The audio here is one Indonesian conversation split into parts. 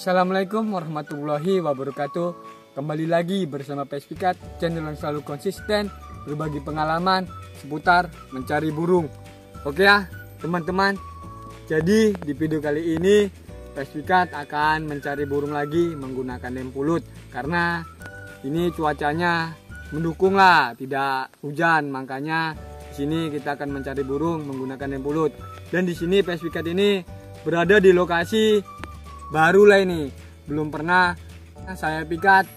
Assalamualaikum warahmatullahi wabarakatuh Kembali lagi bersama Pespikat Channel yang selalu konsisten Berbagi pengalaman seputar mencari burung Oke ya teman-teman Jadi di video kali ini Pespikat akan mencari burung lagi menggunakan lem pulut Karena ini cuacanya mendukung lah tidak hujan makanya di sini kita akan mencari burung menggunakan lem pulut dan di sini Pespikat ini berada di lokasi baru lah ini belum pernah saya pikat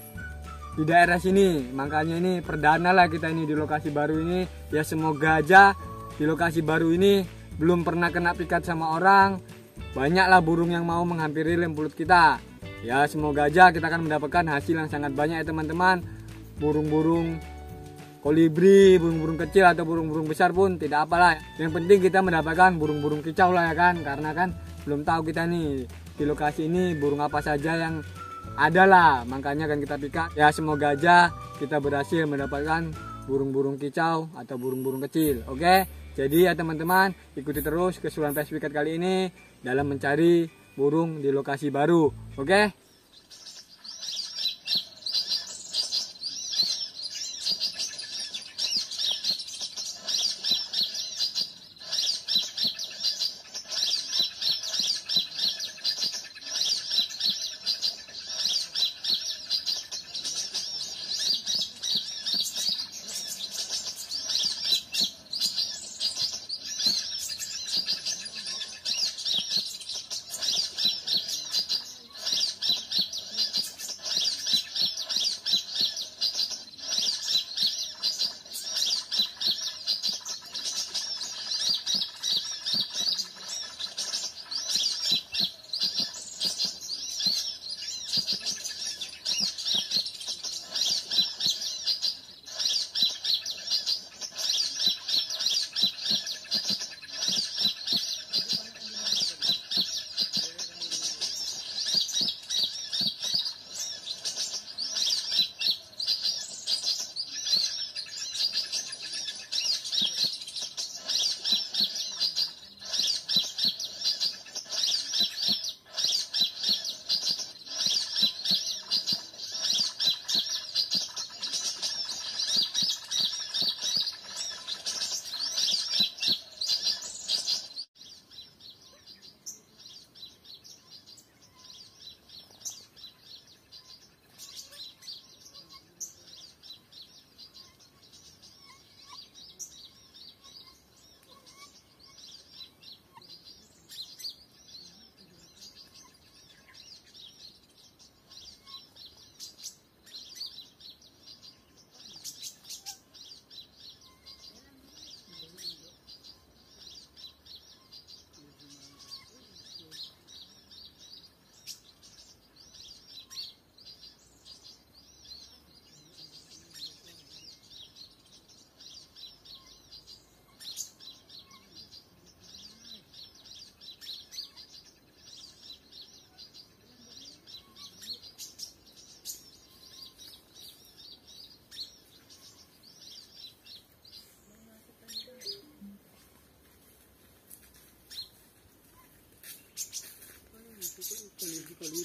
di daerah sini makanya ini perdana lah kita ini di lokasi baru ini ya semoga aja di lokasi baru ini belum pernah kena pikat sama orang banyaklah burung yang mau menghampiri lempulut kita ya semoga aja kita akan mendapatkan hasil yang sangat banyak ya teman-teman burung-burung kolibri, burung-burung kecil atau burung-burung besar pun tidak apalah. Yang penting kita mendapatkan burung-burung kicau lah ya kan, karena kan belum tahu kita nih di lokasi ini burung apa saja yang ada lah makanya akan kita pika ya semoga aja kita berhasil mendapatkan burung-burung kicau atau burung-burung kecil oke jadi ya teman-teman ikuti terus keseluruhan Pes kali ini dalam mencari burung di lokasi baru oke okay?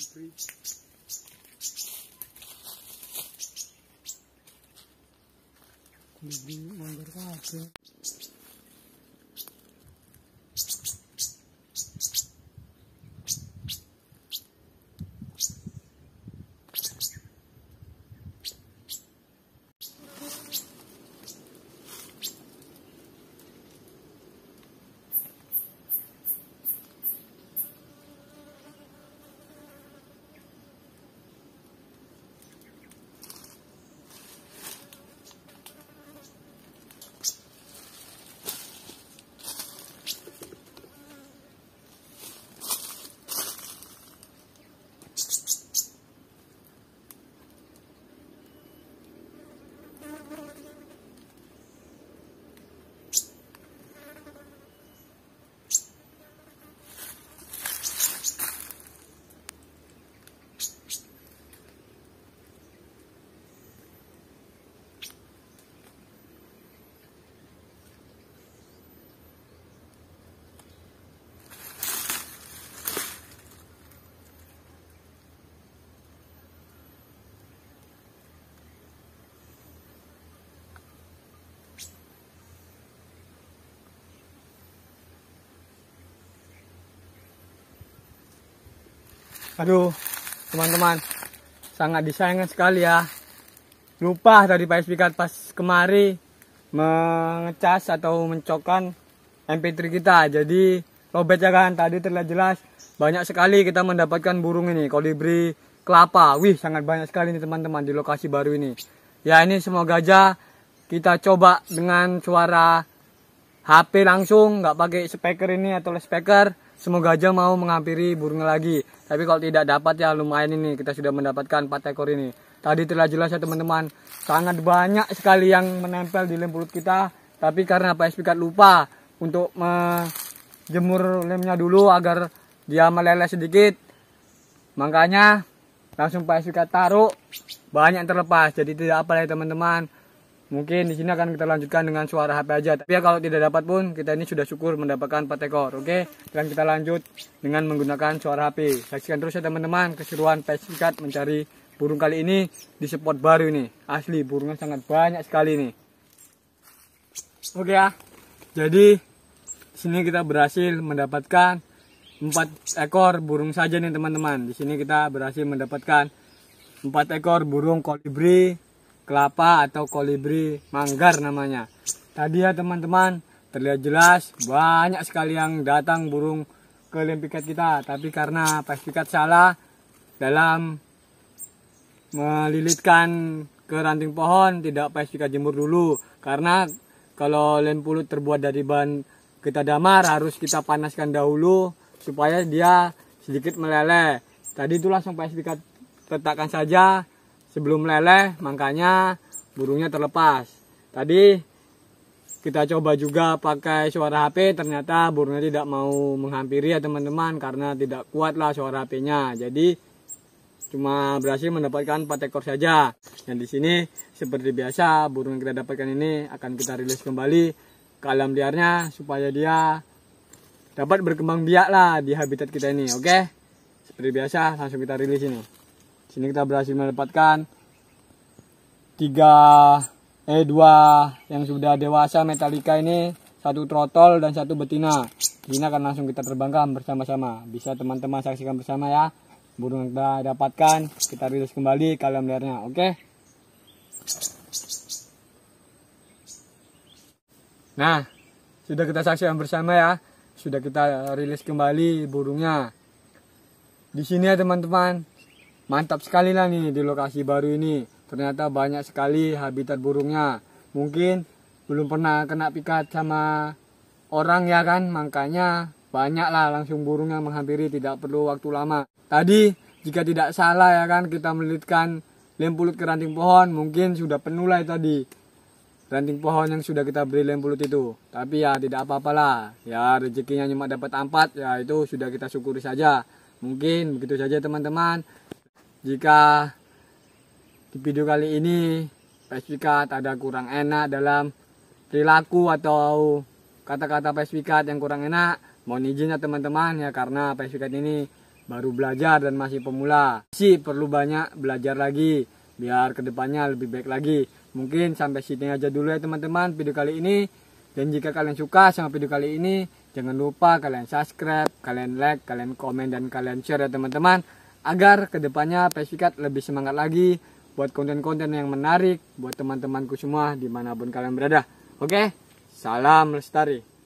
spray. Comidinho, agora vai, Aduh, teman-teman, sangat disayangkan sekali ya. Lupa tadi Pak Spikat pas kemari mengecas atau mencokan MP3 kita. Jadi robet ya kan, tadi terlihat jelas banyak sekali kita mendapatkan burung ini, kolibri kelapa. Wih, sangat banyak sekali nih teman-teman di lokasi baru ini. Ya ini semoga aja kita coba dengan suara HP langsung, nggak pakai speaker ini atau speaker Semoga aja mau menghampiri burung lagi. Tapi kalau tidak dapat ya lumayan ini kita sudah mendapatkan empat ekor ini. Tadi telah jelas ya teman-teman, sangat banyak sekali yang menempel di lem pulut kita. Tapi karena Pak Spikat lupa untuk menjemur lemnya dulu agar dia meleleh sedikit. Makanya langsung Pak Spikat taruh, banyak yang terlepas. Jadi tidak apa ya teman-teman Mungkin di sini akan kita lanjutkan dengan suara HP aja. Tapi ya kalau tidak dapat pun kita ini sudah syukur mendapatkan 4 ekor. Oke, dan kita lanjut dengan menggunakan suara HP. Saksikan terus ya teman-teman keseruan pesikat mencari burung kali ini di spot baru ini. Asli burungnya sangat banyak sekali ini. Oke ya. Jadi di sini kita berhasil mendapatkan 4 ekor burung saja nih teman-teman. Di sini kita berhasil mendapatkan 4 ekor burung kolibri kelapa atau kolibri manggar namanya. Tadi ya teman-teman, terlihat jelas banyak sekali yang datang burung ke lempikat kita. Tapi karena pas salah dalam melilitkan ke ranting pohon, tidak pas jemur dulu. Karena kalau lem pulut terbuat dari bahan kita damar harus kita panaskan dahulu supaya dia sedikit meleleh. Tadi itu langsung pastikan letakkan saja sebelum leleh makanya burungnya terlepas. Tadi kita coba juga pakai suara HP ternyata burungnya tidak mau menghampiri ya teman-teman karena tidak kuatlah suara HP-nya. Jadi cuma berhasil mendapatkan 4 ekor saja. Dan di sini seperti biasa burung yang kita dapatkan ini akan kita rilis kembali ke alam liarnya supaya dia dapat berkembang biak lah di habitat kita ini oke okay? seperti biasa langsung kita rilis ini sini kita berhasil mendapatkan tiga eh dua yang sudah dewasa metalika ini satu trotol dan satu betina ini akan langsung kita terbangkan bersama-sama bisa teman-teman saksikan bersama ya burung yang kita dapatkan kita rilis kembali kalian melihatnya oke okay? nah sudah kita saksikan bersama ya sudah kita rilis kembali burungnya di sini ya teman-teman Mantap sekali lah nih di lokasi baru ini. Ternyata banyak sekali habitat burungnya. Mungkin belum pernah kena pikat sama orang ya kan, makanya banyak lah langsung burungnya menghampiri tidak perlu waktu lama. Tadi jika tidak salah ya kan kita melilitkan lem pulut ke ranting pohon mungkin sudah penuh lah tadi ranting pohon yang sudah kita beri lem pulut itu. Tapi ya tidak apa-apalah. Ya rezekinya cuma dapat empat ya itu sudah kita syukuri saja. Mungkin begitu saja teman-teman. Jika di video kali ini Peswikat ada kurang enak dalam perilaku atau kata-kata Peswikat yang kurang enak, mohon izin ya teman-teman ya karena Peswikat ini baru belajar dan masih pemula. Sih perlu banyak belajar lagi biar kedepannya lebih baik lagi. Mungkin sampai sini aja dulu ya teman-teman video kali ini. Dan jika kalian suka sama video kali ini, jangan lupa kalian subscribe, kalian like, kalian komen, dan kalian share ya teman-teman agar kedepannya Pesikat lebih semangat lagi buat konten-konten yang menarik buat teman-temanku semua dimanapun kalian berada. Oke, salam lestari.